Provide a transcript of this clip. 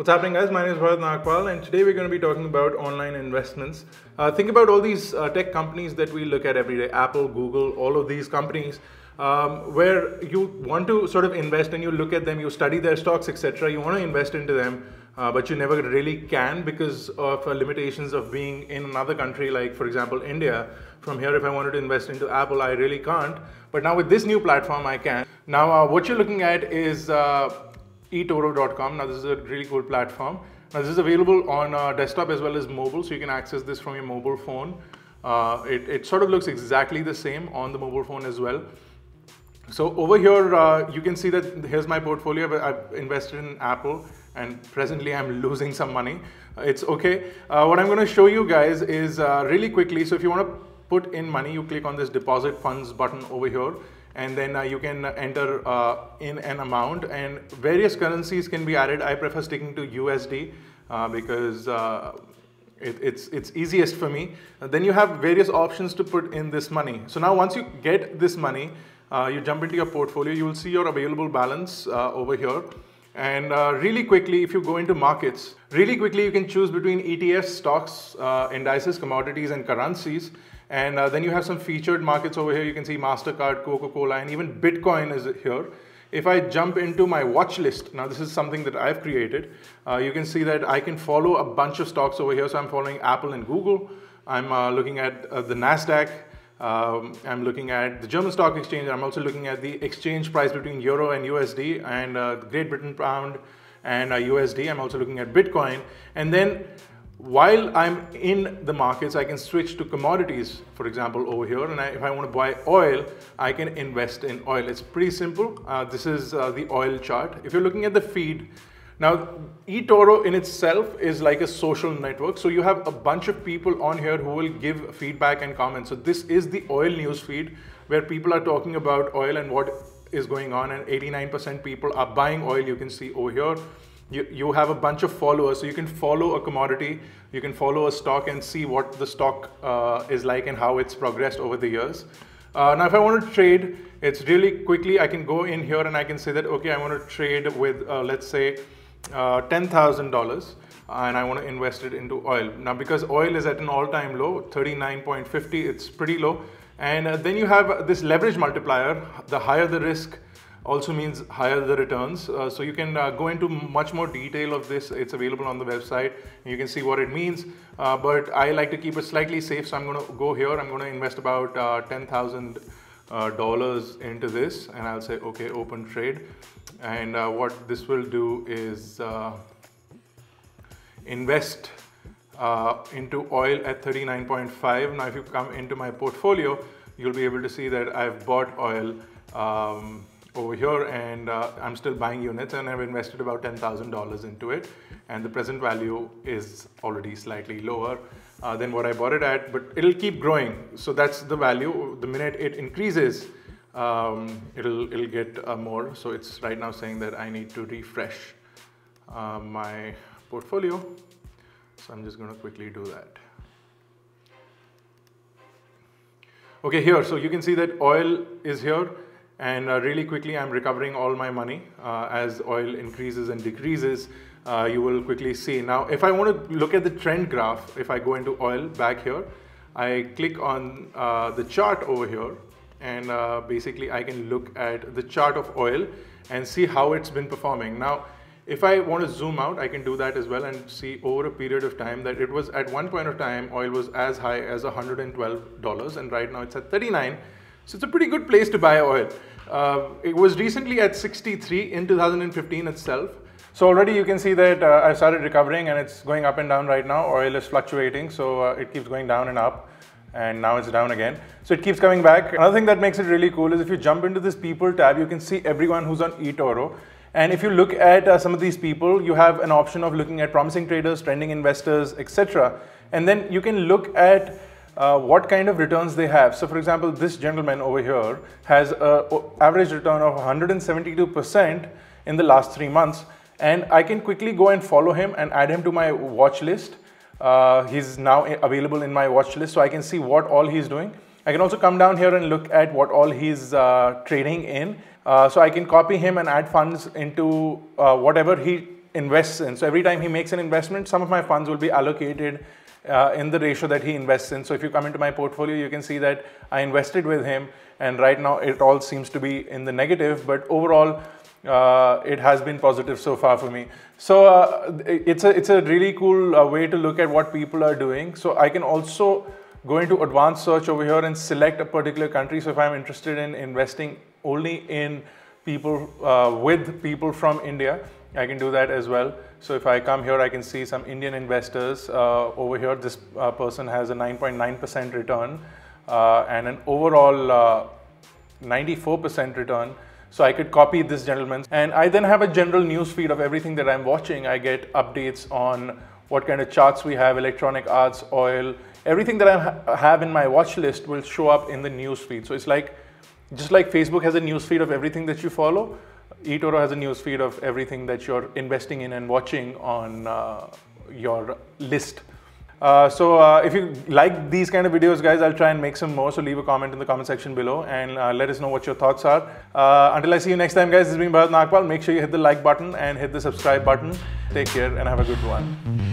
What's happening guys? My name is Bharat Nagpal and today we're going to be talking about online investments. Uh, think about all these uh, tech companies that we look at every day, Apple, Google, all of these companies um, where you want to sort of invest and you look at them, you study their stocks, etc. You want to invest into them, uh, but you never really can because of uh, limitations of being in another country like, for example, India. From here, if I wanted to invest into Apple, I really can't. But now with this new platform, I can. Now, uh, what you're looking at is uh, etoro.com. Now, this is a really cool platform. Now, this is available on uh, desktop as well as mobile, so you can access this from your mobile phone. Uh, it, it, sort of looks exactly the same on the mobile phone as well. So over here, uh, you can see that here's my portfolio. I've invested in Apple and presently I'm losing some money. It's okay. Uh, what I'm going to show you guys is uh, really quickly. So if you want to put in money, you click on this deposit funds button over here and then uh, you can enter uh, in an amount and various currencies can be added. I prefer sticking to USD uh, because uh, it, it's, it's easiest for me. And then you have various options to put in this money. So now once you get this money, uh, you jump into your portfolio, you will see your available balance uh, over here. And uh, really quickly, if you go into markets, really quickly you can choose between ETFs, stocks, uh, indices, commodities, and currencies. And uh, then you have some featured markets over here. You can see MasterCard, Coca-Cola, and even Bitcoin is here. If I jump into my watch list, now this is something that I've created. Uh, you can see that I can follow a bunch of stocks over here. So I'm following Apple and Google. I'm uh, looking at uh, the NASDAQ, um, I'm looking at the German stock exchange. I'm also looking at the exchange price between euro and USD and uh, Great Britain pound and uh, USD. I'm also looking at Bitcoin. And then while I'm in the markets, I can switch to commodities, for example, over here. And I, if I want to buy oil, I can invest in oil. It's pretty simple. Uh, this is uh, the oil chart. If you're looking at the feed, now, eToro in itself is like a social network. So you have a bunch of people on here who will give feedback and comments. So this is the oil news feed where people are talking about oil and what is going on. And 89% people are buying oil. You can see over here. You, you have a bunch of followers. So you can follow a commodity, you can follow a stock and see what the stock uh, is like and how it's progressed over the years. Uh, now, if I want to trade, it's really quickly, I can go in here and I can say that, okay, I want to trade with, uh, let's say, uh, $10,000 and I want to invest it into oil. Now, because oil is at an all time low, 39.50, it's pretty low. And uh, then you have this leverage multiplier. The higher the risk also means higher the returns. Uh, so you can uh, go into much more detail of this. It's available on the website. You can see what it means. Uh, but I like to keep it slightly safe. So I'm going to go here. I'm going to invest about uh, 10,000 dollars into this and I'll say, okay, open trade and uh, what this will do is uh, invest uh, into oil at 39.5 now if you come into my portfolio you'll be able to see that I've bought oil um, over here and uh, I'm still buying units and I've invested about $10,000 into it and the present value is already slightly lower uh, than what I bought it at but it'll keep growing so that's the value the minute it increases um, it'll, it'll get uh, more. So it's right now saying that I need to refresh uh, my portfolio. So I'm just gonna quickly do that. Okay, here, so you can see that oil is here and uh, really quickly I'm recovering all my money uh, as oil increases and decreases uh, you will quickly see now if I want to look at the trend graph if I go into oil back here I click on uh, the chart over here and uh, basically I can look at the chart of oil and see how it's been performing. Now, if I want to zoom out, I can do that as well and see over a period of time that it was at one point of time, oil was as high as $112 and right now it's at 39. So it's a pretty good place to buy oil. Uh, it was recently at 63 in 2015 itself. So already you can see that uh, I've started recovering and it's going up and down right now. Oil is fluctuating, so uh, it keeps going down and up and now it's down again. So it keeps coming back. Another thing that makes it really cool is if you jump into this people tab, you can see everyone who's on eToro. And if you look at uh, some of these people, you have an option of looking at promising traders, trending investors, etc. And then you can look at uh, what kind of returns they have. So for example, this gentleman over here has an average return of 172% in the last three months. And I can quickly go and follow him and add him to my watch list uh, he's now available in my watch list so I can see what all he's doing. I can also come down here and look at what all he's uh, trading in. Uh, so I can copy him and add funds into uh, whatever he invests in. So every time he makes an investment, some of my funds will be allocated uh, in the ratio that he invests in. So if you come into my portfolio, you can see that I invested with him and right now it all seems to be in the negative, but overall uh, it has been positive so far for me. So uh, it's a it's a really cool uh, way to look at what people are doing. So I can also go into advanced search over here and select a particular country. So if I'm interested in investing only in people uh, with people from India, I can do that as well. So if I come here, I can see some Indian investors uh, over here. This uh, person has a 9.9% return and an overall 94% return. So I could copy this gentleman's and I then have a general news feed of everything that I'm watching. I get updates on what kind of charts we have, electronic arts, oil, everything that I have in my watch list will show up in the news feed. So it's like, just like Facebook has a news feed of everything that you follow, eToro has a news feed of everything that you're investing in and watching on uh, your list. Uh, so uh, if you like these kind of videos, guys, I'll try and make some more. So leave a comment in the comment section below and uh, let us know what your thoughts are. Uh, until I see you next time, guys, this has been Bharat Nagpal. Make sure you hit the like button and hit the subscribe button. Take care and have a good one.